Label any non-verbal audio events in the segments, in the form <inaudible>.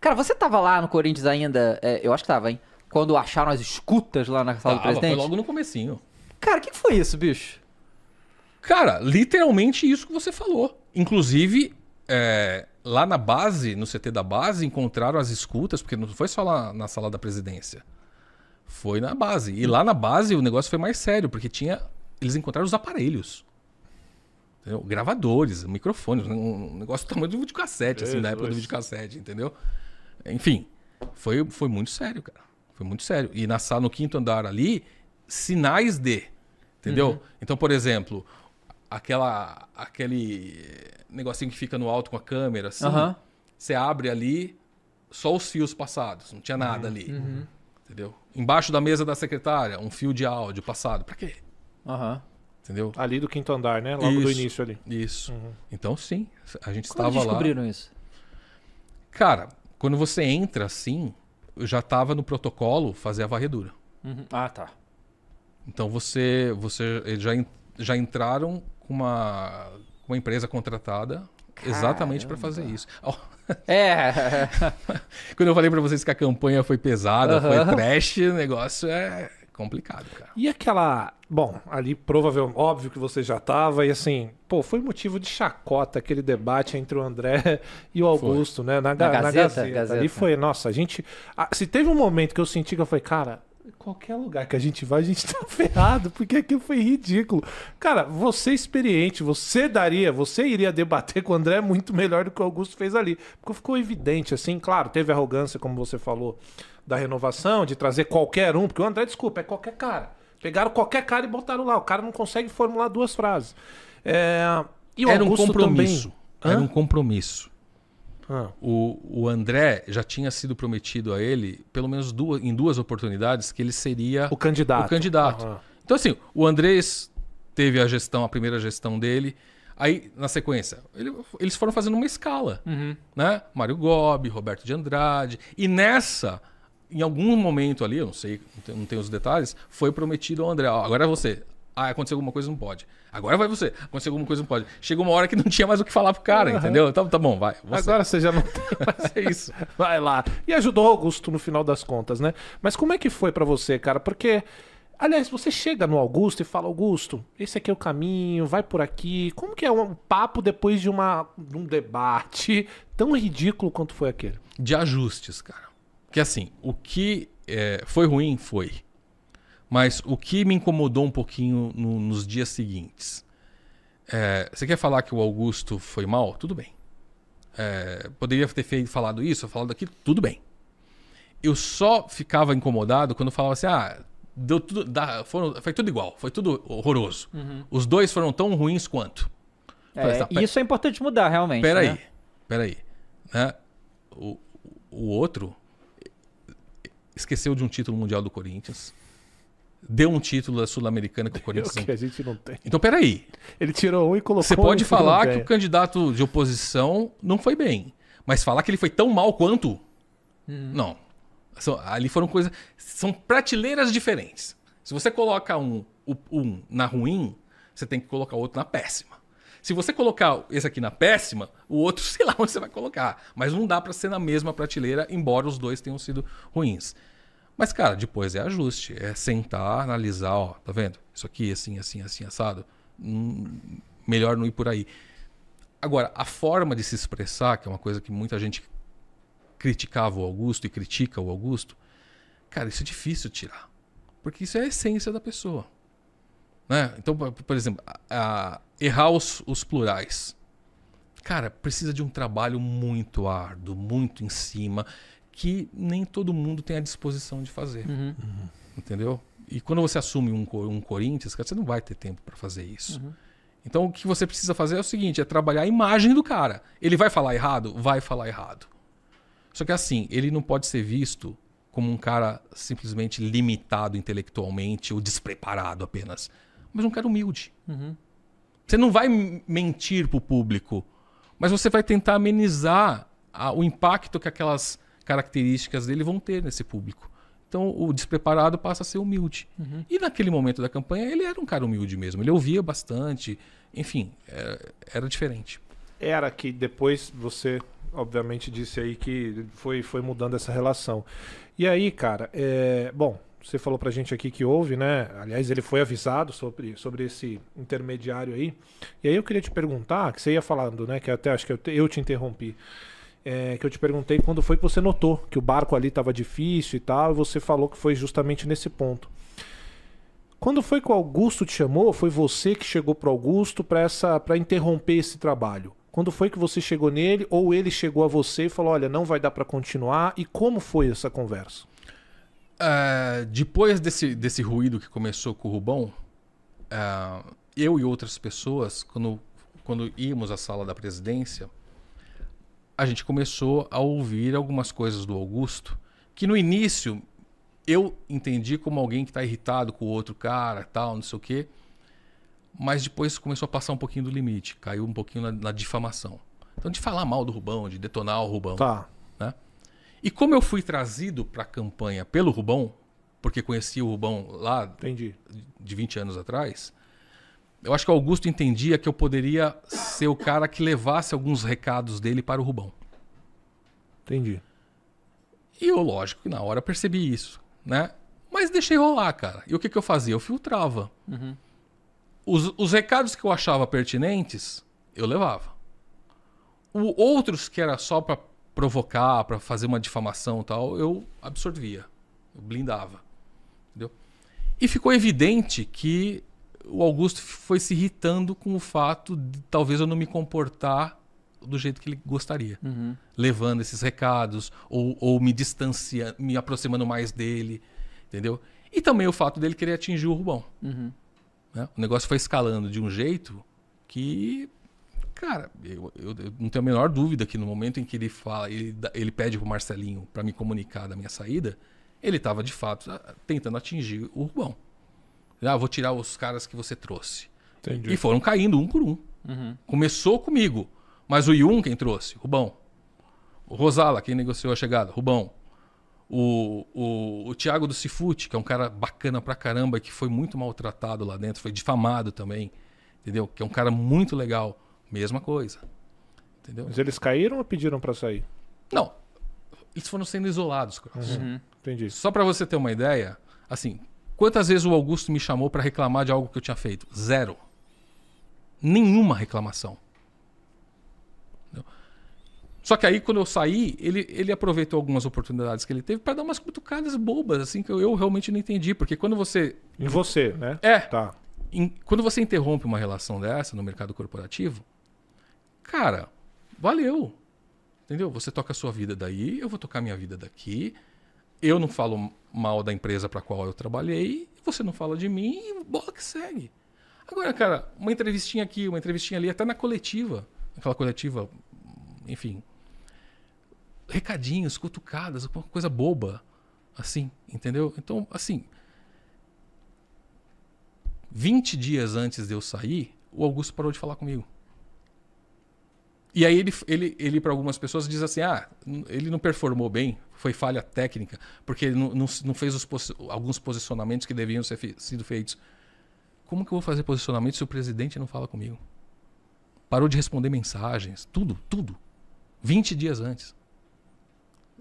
Cara, você tava lá no Corinthians ainda, é, eu acho que tava, hein? Quando acharam as escutas lá na sala tava, do presidente? Foi logo no comecinho. Cara, o que foi isso, bicho? Cara, literalmente isso que você falou. Inclusive, é, lá na base, no CT da base, encontraram as escutas, porque não foi só lá na sala da presidência. Foi na base. E lá na base o negócio foi mais sério, porque tinha. Eles encontraram os aparelhos. Entendeu? Gravadores, microfones, um negócio do tamanho do videocassete, assim, da época do videocassete, entendeu? Enfim, foi, foi muito sério, cara. Foi muito sério. E na sala, no quinto andar ali, sinais de. Entendeu? Uhum. Então, por exemplo, aquela, aquele negocinho que fica no alto com a câmera, assim, uhum. você abre ali, só os fios passados, não tinha nada uhum. ali. Uhum. Entendeu? Embaixo da mesa da secretária, um fio de áudio passado. Pra quê? Aham. Entendeu? Ali do quinto andar, né? Logo isso, do início ali. Isso. Uhum. Então, sim, a gente Como estava lá. descobriram isso? Cara, quando você entra assim, eu já estava no protocolo fazer a varredura. Uhum. Ah, tá. Então você, você eles já, já entraram com uma, uma empresa contratada Caramba. exatamente para fazer isso. Oh. É. <laughs> Quando eu falei para vocês que a campanha foi pesada, uhum. foi trash, o negócio é complicado, cara. E aquela. Bom, ali provavelmente, óbvio que você já tava, e assim, pô, foi motivo de chacota aquele debate entre o André <laughs> e o Augusto, foi. né? Na, na, Gazeta, na Gazeta. Gazeta. Ali foi, nossa, a gente. se teve um momento que eu senti que eu falei, cara, Qualquer lugar que a gente vai, a gente tá <laughs> ferrado, porque aquilo foi ridículo. Cara, você é experiente, você daria, você iria debater com o André muito melhor do que o Augusto fez ali. Porque ficou evidente, assim, claro, teve arrogância, como você falou, da renovação, de trazer qualquer um, porque o André, desculpa, é qualquer cara. Pegaram qualquer cara e botaram lá. O cara não consegue formular duas frases. É... E o Era Augusto um compromisso. Era um compromisso. Ah. O, o André já tinha sido prometido a ele, pelo menos duas, em duas oportunidades, que ele seria o candidato. O candidato. Uhum. Então, assim, o Andrés teve a gestão, a primeira gestão dele. Aí, na sequência, ele, eles foram fazendo uma escala. Uhum. Né? Mário Gobi, Roberto de Andrade. E nessa, em algum momento ali, eu não sei, não tenho, os detalhes, foi prometido ao André: ó, agora é você, ah, aconteceu alguma coisa, não pode. Agora vai você. Aconteceu alguma coisa, não pode. Chegou uma hora que não tinha mais o que falar pro cara, uhum. entendeu? Então tá bom, vai. Você. Agora você já não <laughs> tem mais é isso. Vai lá. E ajudou Augusto no final das contas, né? Mas como é que foi para você, cara? Porque... Aliás, você chega no Augusto e fala, Augusto, esse aqui é o caminho, vai por aqui. Como que é um papo depois de, uma, um debate tão ridículo quanto foi aquele? De ajustes, cara. Que assim, o que é, foi ruim, foi. Mas o que me incomodou um pouquinho no, nos dias seguintes. É, você quer falar que o Augusto foi mal? Tudo bem. É, poderia ter feito, falado isso, falado aquilo? Tudo bem. Eu só ficava incomodado quando falava assim: ah, deu tudo, dá, foram, foi tudo igual, foi tudo horroroso. Uhum. Os dois foram tão ruins quanto. É, assim, ah, Isso é importante mudar, realmente. Peraí, né? peraí. Né? O, o outro esqueceu de um título mundial do Corinthians deu um título da Sul-Americana que <laughs> é o Corinthians não... que a gente não tem. Então, peraí. Ele tirou um e colocou Você pode falar que o candidato de oposição não foi bem, mas falar que ele foi tão mal quanto? Hum. Não. São, ali foram coisas. São prateleiras diferentes. Se você coloca um, um na ruim, você tem que colocar o outro na péssima. Se você colocar esse aqui na péssima, o outro <laughs> sei lá onde você vai colocar. Mas não dá para ser na mesma prateleira, embora os dois tenham sido ruins. Mas, cara, depois é ajuste. É sentar, analisar, ó, tá vendo? Isso aqui, assim, assim, assim, assado. Hum, melhor não ir por aí. Agora, a forma de se expressar, que é uma coisa que muita gente criticava o Augusto e critica o Augusto, cara, isso é difícil tirar. Porque isso é a essência da pessoa. Né? Então, por exemplo, a, a, errar os, os plurais. Cara, precisa de um trabalho muito árduo, muito em cima que nem todo mundo tem a disposição de fazer. Uhum. uhum. Entendeu? E quando você assume um, um Corinthians, cara, você não vai ter tempo para fazer isso. Uhum. Então o que você precisa fazer é o seguinte: é trabalhar a imagem do cara. Ele vai falar errado? Vai falar errado. Só que assim, ele não pode ser visto como um cara simplesmente limitado intelectualmente ou despreparado apenas. Mas um cara humilde. Uhum. Você não vai mentir pro público, mas você vai tentar amenizar a, o impacto que aquelas características dele vão ter nesse público. Então o despreparado passa a ser humilde. Uhum. E naquele momento da campanha ele era um cara humilde mesmo. Ele ouvia bastante, enfim, era, é, era diferente. Era que depois você, obviamente, disse aí que foi, foi mudando essa relação. E aí, cara, é, bom, você falou pra gente aqui que houve, né? Aliás, ele foi avisado sobre, sobre esse intermediário aí. E aí eu queria te perguntar, que você ia falando, né? Que até acho que eu te, eu te interrompi é, que eu te perguntei quando foi que você notou que o barco ali estava difícil e tal, e você falou que foi justamente nesse ponto. Quando foi que o Augusto te chamou? Foi você que chegou para Augusto para essa para interromper esse trabalho? Quando foi que você chegou nele ou ele chegou a você e falou: "Olha, não vai dar para continuar"? E como foi essa conversa? Uh, depois desse, desse ruído que começou com o Rubão, uh, eu e outras pessoas, quando, quando íamos à sala da presidência, a gente começou a ouvir algumas coisas do Augusto que no início eu entendi como alguém que está irritado com o outro cara, tal, não sei o quê. Mas depois começou a passar um pouquinho do limite, caiu um pouquinho na, na difamação. Então, de falar mal do Rubão, de detonar o Rubão. Tá. Né? E como eu fui trazido para a campanha pelo Rubão, porque conheci o Rubão lá Entendi. de 20 anos atrás, eu acho que o Augusto entendia que eu poderia ser o cara que levasse alguns recados dele para o Rubão. Entendi. E eu, lógico, na hora percebi isso, né? Mas deixei rolar, cara. E o que, que eu fazia? Eu filtrava. Uhum. Os, os recados que eu achava pertinentes, eu levava. O, outros que era só para provocar, para fazer uma difamação e tal, eu absorvia. Eu blindava. Entendeu? E ficou evidente que o Augusto foi se irritando com o fato de talvez eu não me comportar do jeito que ele gostaria, uhum. levando esses recados ou, ou me distanciando, me aproximando mais dele, entendeu? E também o fato dele querer atingir o Rubão. Uhum. Né? O negócio foi escalando de um jeito que, cara, eu, eu, eu, não tenho a menor dúvida que no momento em que ele fala, ele, ele pede pro Marcelinho para me comunicar da minha saída, ele estava de fato tentando atingir o Rubão. Ah, vou tirar os caras que você trouxe. Entendi. E foram caindo um por um. Uhum. Começou comigo, mas o Yun quem trouxe? Rubão. O Rosala, quem negociou a chegada? Rubão. O, o, o Thiago do Cifute, que é um cara bacana pra caramba, que foi muito maltratado lá dentro, foi difamado também, entendeu? Que é um cara muito legal. Mesma coisa. Entendeu? Mas eles caíram ou pediram para sair? Não. Eles foram sendo isolados, Cross. Uhum. uhum. Entendi. Só para você ter uma ideia, assim, Quantas vezes o Augusto me chamou para reclamar de algo que eu tinha feito? Zero. Nenhuma reclamação. Só que aí, quando eu saí, ele, ele aproveitou algumas oportunidades que ele teve para dar umas cutucadas bobas, assim, que eu, eu, realmente não entendi. Porque quando você. Em você, né? É. Tá. Em, quando você interrompe uma relação dessa no mercado corporativo, cara, valeu. Entendeu? Você toca a sua vida daí, eu vou tocar a minha vida daqui eu não falo mal da empresa para qual eu trabalhei, você não fala de mim e bola que segue. Agora, cara, uma entrevistinha aqui, uma entrevistinha ali, até na coletiva, aquela coletiva, enfim, recadinhos, cutucadas, alguma coisa boba, assim, entendeu? Então, assim, 20 dias antes de eu sair, o Augusto parou de falar comigo. E aí ele, ele, ele para algumas pessoas diz assim, ah, ele não performou bem, foi falha técnica, porque ele não, não, não fez os, alguns posicionamentos que deviam ser fe sido feitos. Como que eu vou fazer posicionamento se o presidente não fala comigo? Parou de responder mensagens, tudo, tudo. 20 dias antes.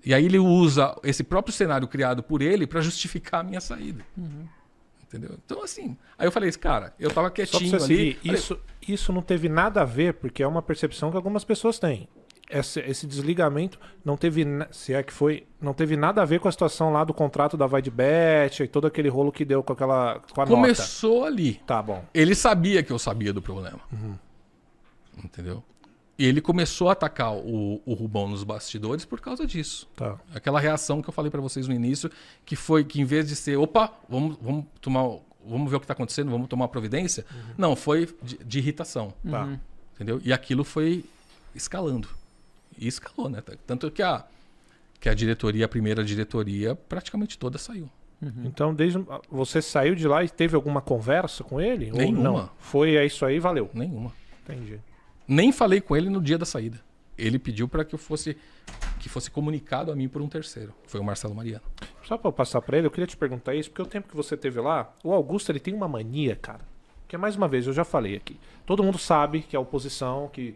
E aí ele usa esse próprio cenário criado por ele para justificar a minha saída. Uhum. Entendeu? Então, assim. Aí eu falei, cara, eu tava quietinho Só ali. Seguir, falei, isso, isso não teve nada a ver, porque é uma percepção que algumas pessoas têm. Esse, esse, desligamento não teve, se é que foi, não teve nada a ver com a situação lá do contrato da Vaidbet e todo aquele rolo que deu com aquela com a Começou nota. ali. Tá bom. Ele sabia que eu sabia do problema. Uhum. Entendeu? E ele começou a atacar o, o Rubão nos bastidores por causa disso. Tá. Aquela reação que eu falei para vocês no início, que foi que em vez de ser, opa, vamos, vamos tomar, vamos ver o que está acontecendo, vamos tomar providência, uhum. não, foi de, de irritação. Tá. Uhum. Entendeu? E aquilo foi escalando. E escalou, né? Tanto que a, que a diretoria, a primeira diretoria, praticamente toda saiu. Uhum. Então, desde você saiu de lá e teve alguma conversa com ele? Nenhuma. Ou não? Foi é isso aí, valeu. Nenhuma. Entendi. Nem falei com ele no dia da saída. Ele pediu para que eu fosse que fosse comunicado a mim por um terceiro. Foi o Marcelo Mariano. Só para passar para ele, eu queria te perguntar isso, porque o tempo que você teve lá, o Augusto ele tem uma mania, cara. Que é mais uma vez eu já falei aqui. Todo mundo sabe que é a oposição, que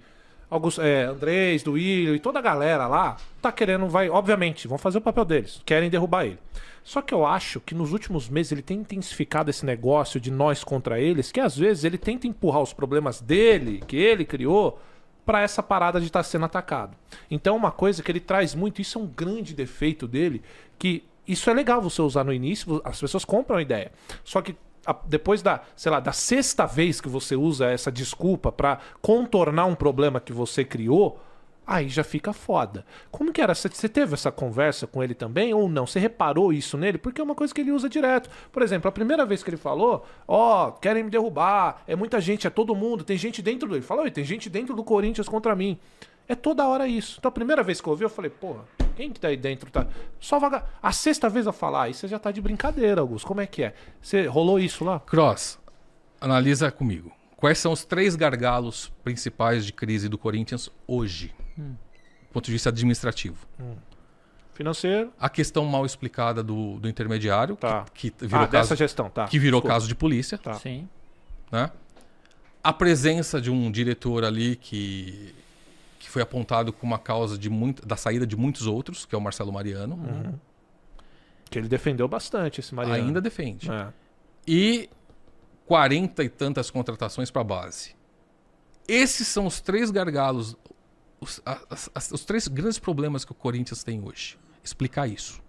Augusto, é, Andrés, Duílio e toda a galera lá tá querendo, vai, obviamente, vão fazer o papel deles, querem derrubar ele. Só que eu acho que nos últimos meses ele tem intensificado esse negócio de nós contra eles, que às vezes ele tenta empurrar os problemas dele, que ele criou, para essa parada de estar tá sendo atacado. Então, uma coisa que ele traz muito, isso é um grande defeito dele, que isso é legal você usar no início, as pessoas compram a ideia. Só que depois da, sei lá, da sexta vez que você usa essa desculpa para contornar um problema que você criou, aí já fica foda. Como que era? Você teve essa conversa com ele também ou não? Você reparou isso nele? Porque é uma coisa que ele usa direto. Por exemplo, a primeira vez que ele falou, ó, oh, querem me derrubar, é muita gente, é todo mundo, tem gente dentro do... Ele falou, tem gente dentro do Corinthians contra mim. É toda hora isso. Então a primeira vez que eu ouvi, eu falei, porra... Quem que tá dentro tá. Só vaga. A sexta vez a falar, aí você já tá de brincadeira, Augusto. Como é que é? Você rolou isso lá? Cross, analisa comigo. Quais são os três gargalos principais de crise do Corinthians hoje? Hum. Do ponto de vista administrativo. Hum. Financeiro. A questão mal explicada do, do intermediário, tá. que, que, virou ah, caso, dessa gestão, tá. Que virou Desculpa. caso de polícia. Tá. Sim. Né? A presença de um diretor ali que que foi apontado como uma causa de muito, da saída de muitos outros, que é o Marcelo Mariano. Uhum. Que ele defendeu bastante esse Mariano. Ainda defende. É. E 40 e tantas contratações para a base. Esses são os três gargalos, os, as, as, os três grandes problemas que o Corinthians tem hoje. Explicar isso.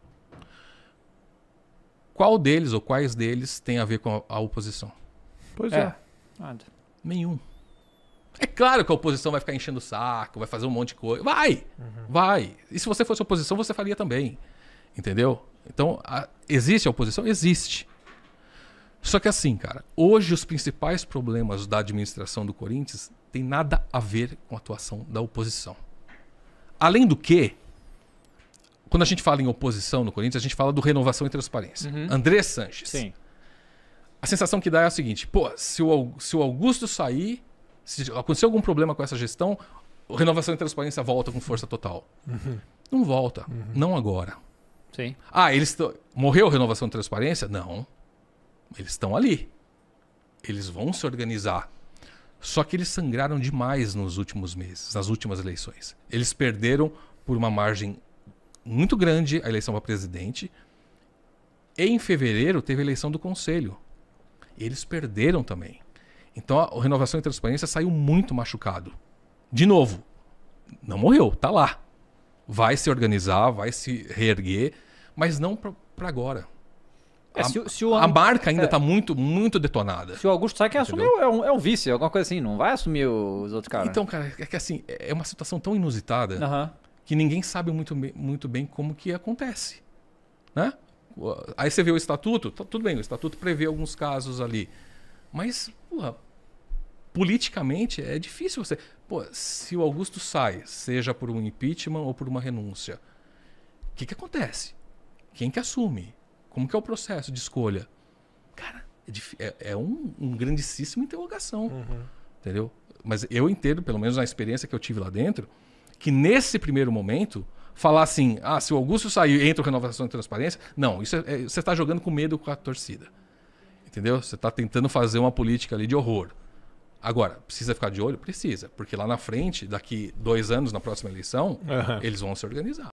Qual deles ou quais deles tem a ver com a, a oposição? Pois é. é. Nada. Nenhum. É claro que a oposição vai ficar enchendo o saco, vai fazer um monte de coisa. Vai! Uhum. Vai! E se você fosse oposição, você faria também. Entendeu? Então, a, existe a oposição? Existe. Só que assim, cara, hoje os principais problemas da administração do Corinthians têm nada a ver com a atuação da oposição. Além do que, quando a gente fala em oposição no Corinthians, a gente fala do renovação e transparência. Uhum. André Sanches. Sim. A sensação que dá é a seguinte: pô, se o, se o Augusto sair, se acontecer algum problema com essa gestão, renovação e transparência volta com força total. Uhum. Não volta. Uhum. Não agora. Sim. Ah, eles morreu renovação e transparência? Não. Eles estão ali. Eles vão se organizar. Só que eles sangraram demais nos últimos meses, nas últimas eleições. Eles perderam por uma margem muito grande a eleição para presidente. E em fevereiro teve a eleição do conselho. Eles perderam também. Então a renovação e transparência saiu muito machucado. De novo, não morreu, tá lá. Vai se organizar, vai se reerguer, mas não para agora. É, a, se, se o, a, marca ainda está é. muito, muito detonada. Se o Augusto sai, quem assumiu é um, é um vice, alguma coisa assim, não vai assumir os outros caras. Então, cara, é que assim, é uma situação tão inusitada que ninguém sabe muito, muito bem como que acontece. Né? Aí você vê o estatuto, tá, tudo bem, o estatuto prevê alguns casos ali. Mas, porra, politicamente é difícil você. Pô, se o Augusto sai, seja por um impeachment ou por uma renúncia, o que, que acontece? Quem que assume? Como que é o processo de escolha? Cara, é, é, é um, um, grandíssimo interrogação. Uhum. Entendeu? Mas eu entendo, pelo menos na experiência que eu tive lá dentro, que nesse primeiro momento, falar assim, ah, se o Augusto sair, entra o Renovação e Transparência, não, isso é, é, você está jogando com medo com a torcida. Entendeu? Você está tentando fazer uma política ali de horror. Agora, precisa ficar de olho? Precisa. Porque lá na frente, daqui dois anos, na próxima eleição, uhum. eles vão se organizar.